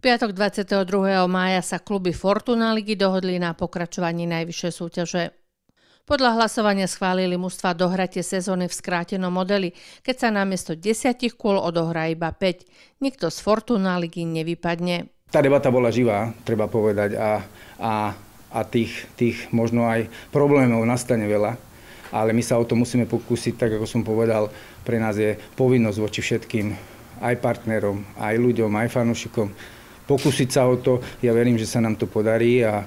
piatok 22. mája sa kluby Fortuna ligy dohodli na pokračovaní najvyššej súťaže. Podľa hlasovania schválili mužstva dohratie sezóny v skrátenom modeli, keď sa namiesto 10 kôl odohrá iba 5. Nikto z Fortuna ligy nevypadne. Tá debata bola živá, treba povedať, a, a, a tých, tých možno aj problémov nastane veľa, ale my sa o to musíme pokúsiť, tak ako som povedal, pre nás je povinnosť voči všetkým, aj partnerom, aj ľuďom, aj fanúšikom, pokúsiť sa o to. Ja verím, že sa nám to podarí a,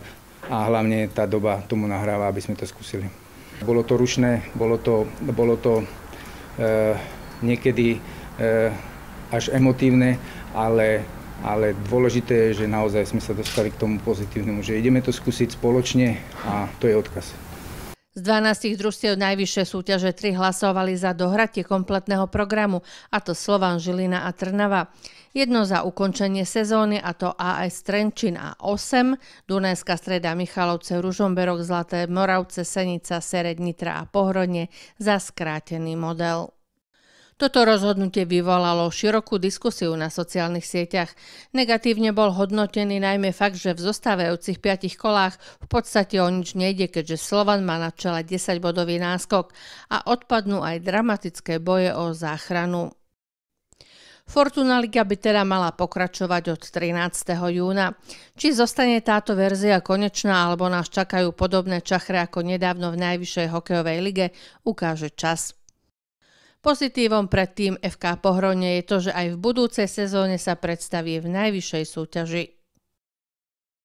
a hlavne tá doba tomu nahráva, aby sme to skúsili. Bolo to rušné, bolo to, bolo to e, niekedy e, až emotívne, ale, ale dôležité je, že naozaj sme sa dostali k tomu pozitívnemu, že ideme to skúsiť spoločne a to je odkaz. Z 12 družstiev najvyššie súťaže 3 hlasovali za dohratie kompletného programu, a to Slovan, Žilina a Trnava. Jedno za ukončenie sezóny, a to AS Trenčín a 8, Dunajská streda Michalovce, Ružomberok, Zlaté Moravce, Senica, Sered, Nitra a Pohronie za skrátený model. Toto rozhodnutie vyvolalo širokú diskusiu na sociálnych sieťach. Negatívne bol hodnotený najmä fakt, že v zostávajúcich piatich kolách v podstate o nič nejde, keďže Slovan má na čele 10-bodový náskok a odpadnú aj dramatické boje o záchranu. Fortuna Liga by teda mala pokračovať od 13. júna. Či zostane táto verzia konečná, alebo nás čakajú podobné čachre ako nedávno v Najvyššej hokejovej lige, ukáže čas. Pozitívom pre tým FK Pohronie je to, že aj v budúcej sezóne sa predstaví v najvyššej súťaži.